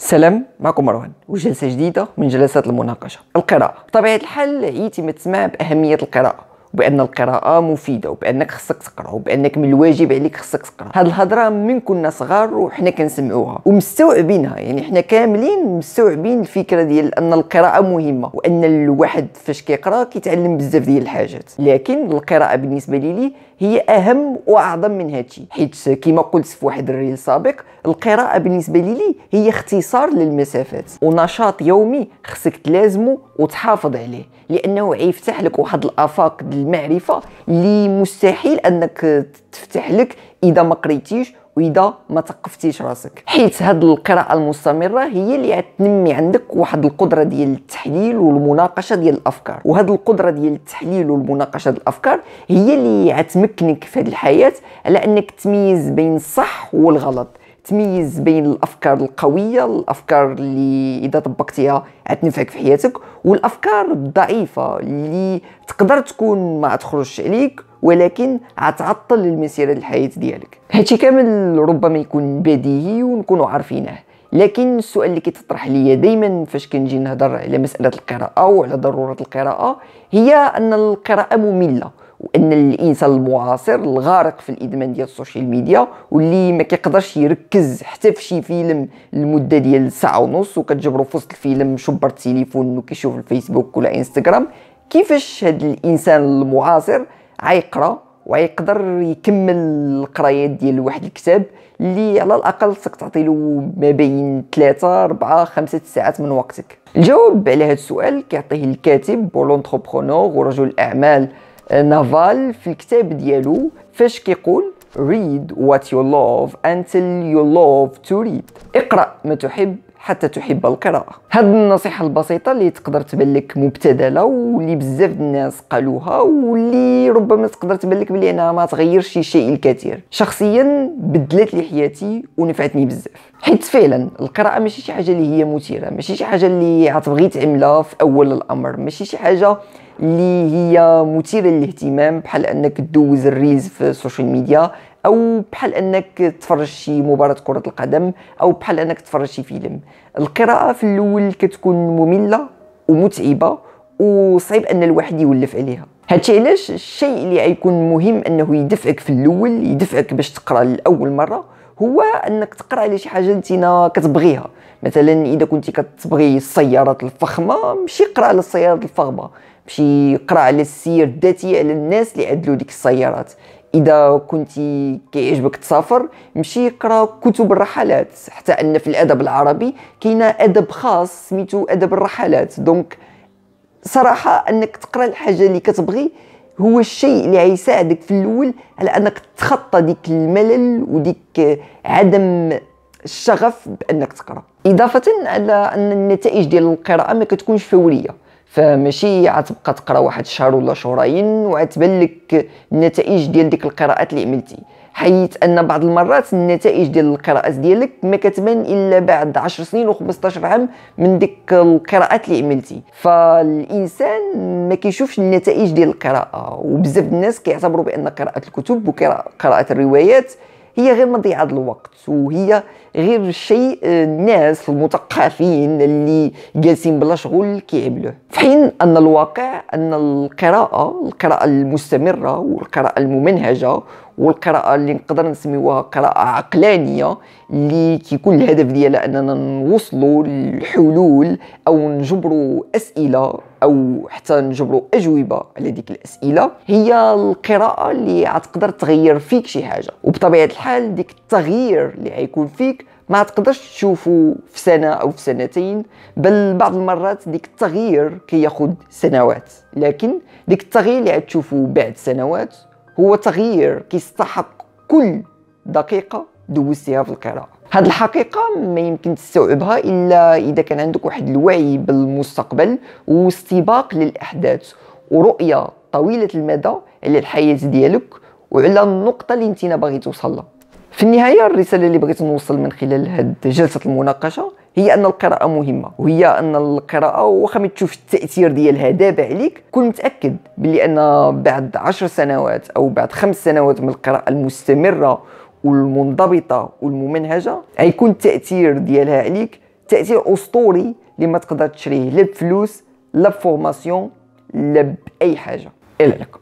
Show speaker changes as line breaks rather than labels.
سلام معكم مروان وجلسة جديدة من جلسات المناقشة القراءة بطبيعة الحال يتم تسمع بأهمية القراءة وبان القراءه مفيده وبانك خصك تقرا وبانك من الواجب عليك خصك تقرا هاد الهضره من كنا صغار وحنا كنسمعوها ومستوعبينها يعني حنا كاملين مستوعبين الفكره ديال ان القراءه مهمه وان الواحد فاش كيقرا كيتعلم بزاف ديال الحاجات لكن القراءه بالنسبه لي هي اهم واعظم من هادشي حيت كما قلت في واحد الريل سابق القراءه بالنسبه لي هي اختصار للمسافات ونشاط يومي خصك تلازمه وتحافظ عليه لانه غيفتح لك واحد الافاق المعرفه اللي مستحيل انك تفتح لك اذا ما قريتيش واذا ما ثقفتيش راسك حيت هاد القراءه المستمره هي اللي غتنمي عندك واحد القدره ديال التحليل والمناقشه ديال الافكار وهاد القدره ديال التحليل والمناقشه ديال الافكار هي اللي غتمكنك في هاد الحياه على انك تميز بين الصح والغلط تميز بين الافكار القويه الافكار اللي اذا طبقتيها غتنفعك في حياتك والافكار الضعيفه اللي تقدر تكون ما تخرجش عليك ولكن غتعطل المسيره الحياه ديالك هادشي كامل ربما يكون بديهي ونكونوا عارفينه لكن السؤال اللي كيتطرح ليا دائما فاش كنجي نهضر على مساله القراءه وعلى ضروره القراءه هي ان القراءه ممله وان الانسان المعاصر الغارق في الادمان ديال السوشيال ميديا واللي ما كيقدرش يركز حتى في شي فيلم المده ديال ساعه ونص وكتجبرو في وسط الفيلم شبر التليفون وكيشوف الفيسبوك ولا انستغرام كيفاش هذا الانسان المعاصر عيقرا ويقدر يكمل القرايات ديال واحد الكتاب اللي على الاقل خصك تعطي له ما بين 3 4 5 ساعات من وقتك الجواب على هذا السؤال كيعطيه الكاتب ولونتربرونور ورجل الاعمال نافال في الكتاب ديالو فاش كيقول read what you love until you love to read اقرأ ما تحب حتى تحب القراءة هذه النصيحة البسيطة اللي تقدر تبان لك مبتذلة واللي بزاف الناس قالوها واللي ربما تقدر تبان لك بلي ما تغيرش شيء الكثير شخصيا بدلت لي حياتي ونفعتني بزاف حيت فعلا القراءة ماشي شي حاجة اللي هي مثيرة ماشي شي حاجة اللي غتبغي تعملها في اول الامر ماشي شي حاجة اللي هي مثيرة للاهتمام بحال انك تدوز الريز في السوشيال ميديا او بحال انك تفرج شي مباراه كره القدم او بحال انك تفرج شي فيلم القراءه في الاول كتكون ممله ومتعبه وصعيب ان الواحد يولف عليها هادشي علاش الشيء اللي غيكون مهم انه يدفعك في الاول يدفعك باش تقرا لاول مره هو انك تقرا على شي حاجه انتنا كتبغيها مثلا اذا كنتي كتبغي السيارات الفخمه مشي قرا على السيارات الفخمه مشي قرا على السير الذاتي على الناس اللي عدلوا ديك السيارات اذا كنتي كيعجبك تسافر مشي اقرا كتب الرحلات حتى ان في الادب العربي كاين ادب خاص سميتو ادب الرحلات دونك صراحه انك تقرا الحاجه اللي كتبغي هو الشيء اللي غيساعدك في الاول على انك تخطى ديك الملل وديك عدم الشغف بانك تقرا اضافه على ان النتائج ديال القراءه ما كتكونش فوريه فماشي عتبقى تقرا واحد شهر ولا شهرين وعتبان لك النتائج ديال ديك القراءات اللي عملتي حيث ان بعض المرات النتائج ديال القراءات ديالك ما كتبان الا بعد 10 سنين و15 عام من ديك القراءات اللي عملتي فالانسان ما كيشوفش النتائج ديال القراءه وبزاف الناس كيعتبروا بان قراءه الكتب وقراءه الروايات هي غير مضيعة الوقت وهي غير شيء آه، الناس المثقفين اللي جالسين بلا شغل كيعملوه في حين أن الواقع أن القراءة القراءة المستمرة والقراءة الممنهجة والقراءة اللي نقدر نسميوها قراءة عقلانية اللي كيكون الهدف ديالها أننا نوصلوا للحلول أو نجبروا أسئلة او حتى نجبروا اجوبه على ديك الاسئله هي القراءه اللي غتقدر تغير فيك شي حاجه وبطبيعه الحال ديك التغيير اللي غيكون فيك ما تقدرش تشوفه في سنه او في سنتين بل بعض المرات ديك التغيير كياخد سنوات لكن ديك التغيير اللي غتشوفه بعد سنوات هو تغيير كيستحق كل دقيقه دوزتيها في القراءه هاد الحقيقة ما يمكن تستوعبها إلا إذا كان عندك واحد الوعي بالمستقبل واستباق للأحداث ورؤية طويلة المدى على الحياة ديالك وعلى النقطة اللي انت باغي توصل لها في النهاية الرسالة اللي بغيت نوصل من خلال هاد جلسة المناقشة هي أن القراءة مهمة وهي أن القراءة واخا ما التأثير ديالها دابا عليك كن متأكد بلي أن بعد عشر سنوات أو بعد خمس سنوات من القراءة المستمرة والمنضبطه والممنهجه غيكون يعني التاثير ديالها عليك تاثير اسطوري اللي ما تقدر تشريه لا بفلوس لا بفورماسيون لا باي حاجه الى اللقاء